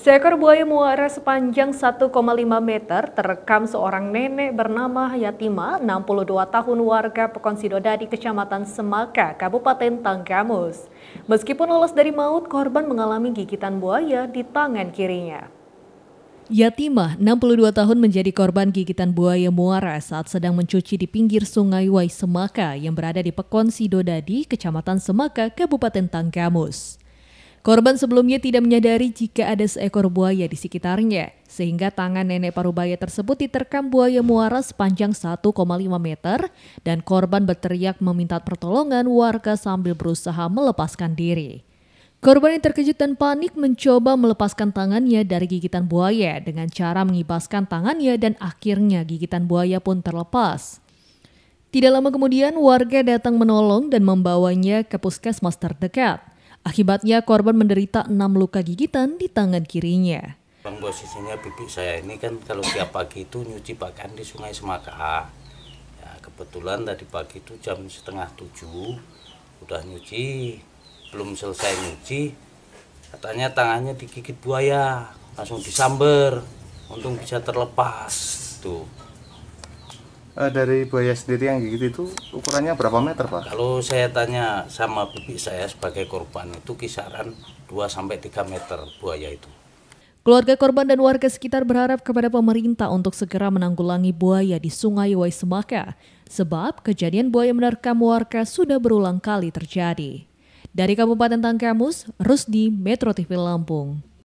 Seekor buaya muara sepanjang 1,5 meter terekam seorang nenek bernama Yatima, 62 tahun warga pekon Sidodadi Kecamatan Semaka, Kabupaten Tanggamus. Meskipun lolos dari maut, korban mengalami gigitan buaya di tangan kirinya. Yatima, 62 tahun menjadi korban gigitan buaya muara saat sedang mencuci di pinggir sungai Wai Semaka yang berada di Pekon Sidodadi, Kecamatan Semaka, Kabupaten Tanggamus. Korban sebelumnya tidak menyadari jika ada seekor buaya di sekitarnya, sehingga tangan nenek parubaya tersebut diterkam buaya muara sepanjang 1,5 meter dan korban berteriak meminta pertolongan warga sambil berusaha melepaskan diri. Korban yang terkejut dan panik mencoba melepaskan tangannya dari gigitan buaya dengan cara mengibaskan tangannya dan akhirnya gigitan buaya pun terlepas. Tidak lama kemudian warga datang menolong dan membawanya ke puskesmas terdekat. Akibatnya korban menderita enam luka gigitan di tangan kirinya. Posisinya bibi saya ini kan kalau tiap pagi itu nyuci pakaian di Sungai Semaka. Ya, kebetulan tadi pagi itu jam setengah tujuh udah nyuci, belum selesai nyuci, katanya tangannya digigit buaya, langsung disamber, untung bisa terlepas tuh. Eh, dari buaya sendiri yang gigit itu ukurannya berapa meter pak? Kalau saya tanya sama bibi saya sebagai korban itu kisaran 2 sampai 3 meter buaya itu. Keluarga korban dan warga sekitar berharap kepada pemerintah untuk segera menanggulangi buaya di Sungai Waisemaka, sebab kejadian buaya menerkam warga sudah berulang kali terjadi. Dari Kabupaten Tangkamus, Rusdi, Metro TV Lampung.